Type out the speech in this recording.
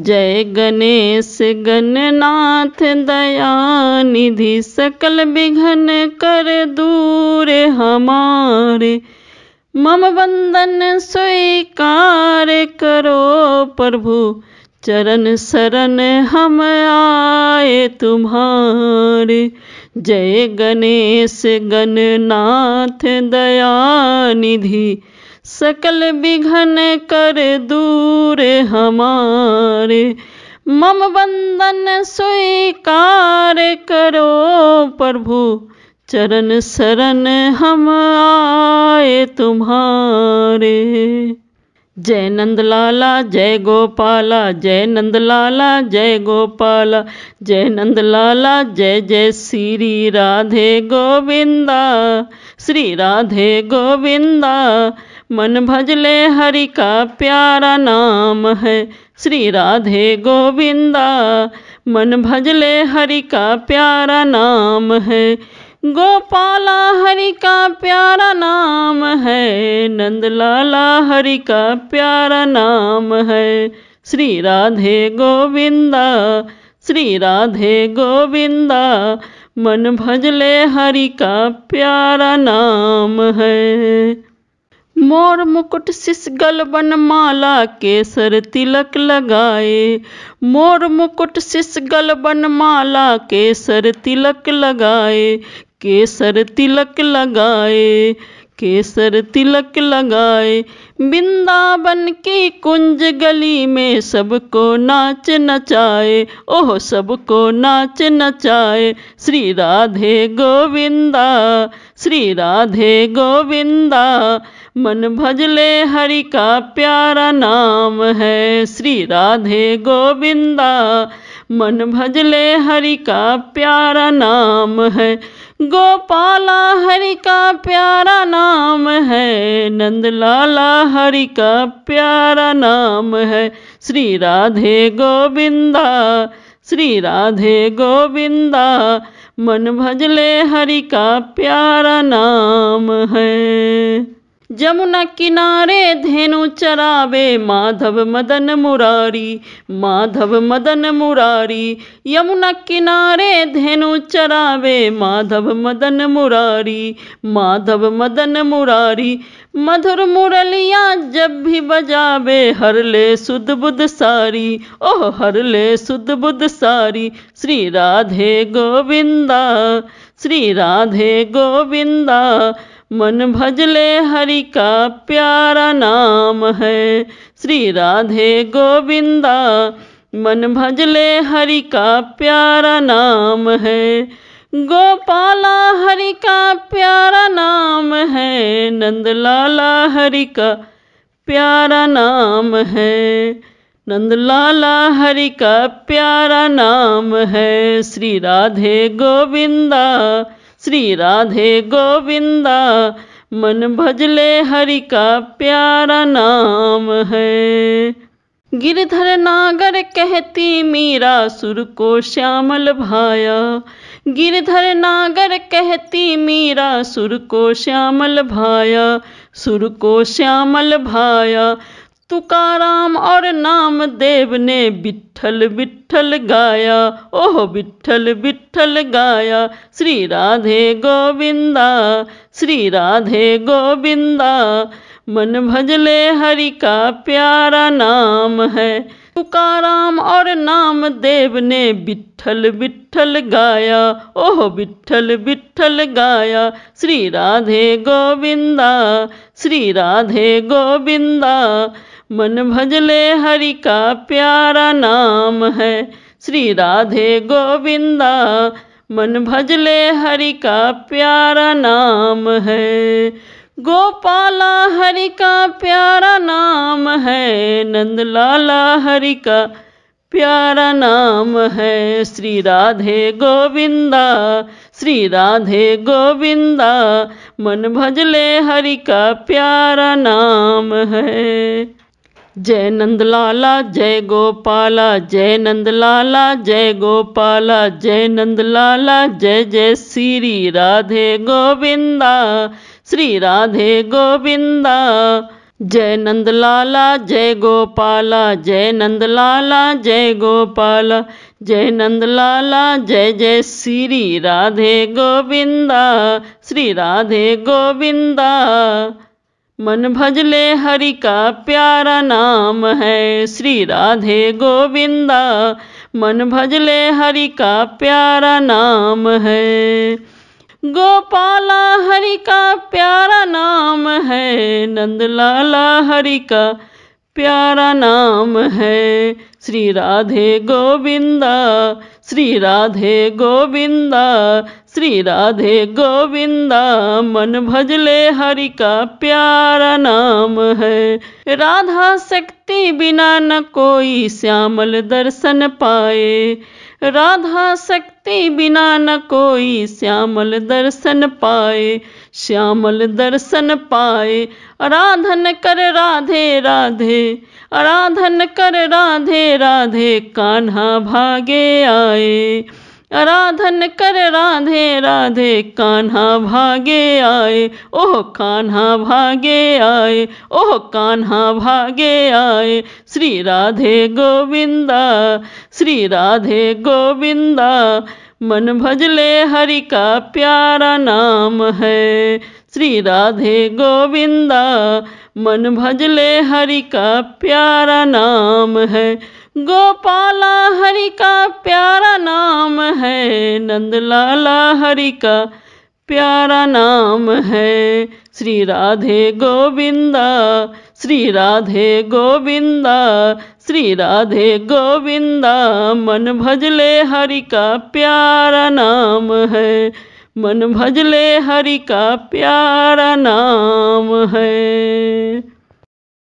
जय गणेश गणनाथ दया निधि सकल विघन कर दूर हमारे मम वंदन स्वीकार करो प्रभु चरण शरण हम आए तुम्हारे जय गणेश गणनाथ दया निधि सकल विघन कर दूर हमारे मम बंदन स्वीकार करो प्रभु चरण शरण हम आए तुम्हारे जय नंद लाला जय गोपाला जय नंद लाला जय गोपाला जय नंद लाला जय जय श्री राधे गोविंदा श्री राधे गोविंदा मन भजले हरि का प्यारा नाम है श्री राधे गोविंदा मन भजले हरि का प्यारा नाम है गोपाला हरि का प्यारा नाम है नंदलाला हरि का प्यारा नाम है श्री राधे गोविंदा श्री राधे गोविंदा मन भजले हरि का प्यारा नाम है मोर मुकुट सिस गल बन माला केसर तिलक लगाए मोर मुकुट शिश गल बन माला केसर तिलक लगाए केसर तिलक लगाए केसर तिलक लगाए बिंदावन की कुंज गली में सबको नाच नचाए ओह सबको नाच नचाए श्री राधे गोविंदा श्री राधे गोविंदा मन भजले हरि का प्यारा नाम है श्री राधे गोविंदा मन भजले हरि का प्यारा नाम है गोपाला हरि का प्यारा नाम है नंदलाला हरि का प्यारा नाम है श्री राधे गोविंदा श्री राधे गोविंदा मन भजले हरि का प्यारा नाम है जमुना किनारे धेनु चरावे माधव मदन मुरारी माधव मदन मुरारी यमुना किनारे धेनु चरावे माधव मदन मुरारी माधव मदन मुरारी मधुर मुरलिया जब भी बजावे हर ले सुध बुध सारी ओह हर ले सुध बुध सारी श्री राधे गोविंदा श्री राधे गोविंदा मन भजले हरि का प्यारा नाम है श्री राधे गोविंदा मन भजले हरि का प्यारा नाम है गोपाला हरि का प्यारा नाम है नंदलाला हरि का प्यारा नाम है नंदलाला हरि का प्यारा नाम है श्री राधे गोविंदा श्री राधे गोविंदा मन भजले हरि का प्यारा नाम है गिरधर नागर कहती मीरा सुर को श्यामल भाया गिरधर नागर कहती मीरा सुर को श्यामल भाया सुर को श्यामल भाया तुकाराम और नाम देव ने बिठल बिठल गाया ओह बिठल बिठल गाया श्री राधे गोविंदा श्री राधे गोविंदा मन भजले हरि का प्यारा नाम है तुकाराम और नाम देव ने बिठल बिठल गाया ओह बिठल बिठल गाया श्री राधे गोविंदा श्री राधे गोविंदा मन भजले हरि का प्यारा नाम है श्री राधे गोविंदा मन भजले हरि का प्यारा नाम है गोपाला हरि का प्यारा नाम है नंदलाला हरि का प्यारा नाम है श्री राधे गोविंदा श्री राधे गोविंदा मन भजले हरि का प्यारा नाम है जय नंदलाला जय गोपाला जय नंदलाला जय गोपाला जय नंदलाला जय जय श्री राधे गोविंदा श्री राधे गोविंदा जय नंदलाला जय गोपाला जय नंदलाला जय गोपाला जय नंदलाला जय जय श्री राधे गोविंदा श्री राधे गोविंदा मन भजले हरि का प्यारा नाम है श्री राधे गोविंदा मन भजले हरि का प्यारा नाम है गोपाला हरि का प्यारा नाम है नंदलाला हरि का प्यारा नाम है श्री राधे गोविंदा श्री राधे गोविंदा श्री राधे गोविंदा मन भजले हरि का प्यारा नाम है राधा शक्ति बिना न कोई श्यामल दर्शन पाए राधा शक्ति बिना न कोई श्यामल दर्शन पाए श्यामल दर्शन पाए आराधन कर राधे राधे आराधन कर राधे राधे कान्हा भागे आए राधन कर राधे राधे कान्हा भागे आए ओह कान्हा भागे आए ओह कान्हा भागे आए श्री राधे गोविंदा श्री राधे गोविंदा मन भजले हरि का प्यारा नाम है श्री राधे गोविंदा मन भजले हरि का प्यारा नाम है गोपाला हरि का प्यारा नाम है नंदलाला हरि का प्यारा नाम है श्री राधे गोविंदा श्री राधे गोविंदा श्री राधे गोविंदा मन भजले हरि का प्यारा नाम है मन भजले हरि का प्यारा नाम है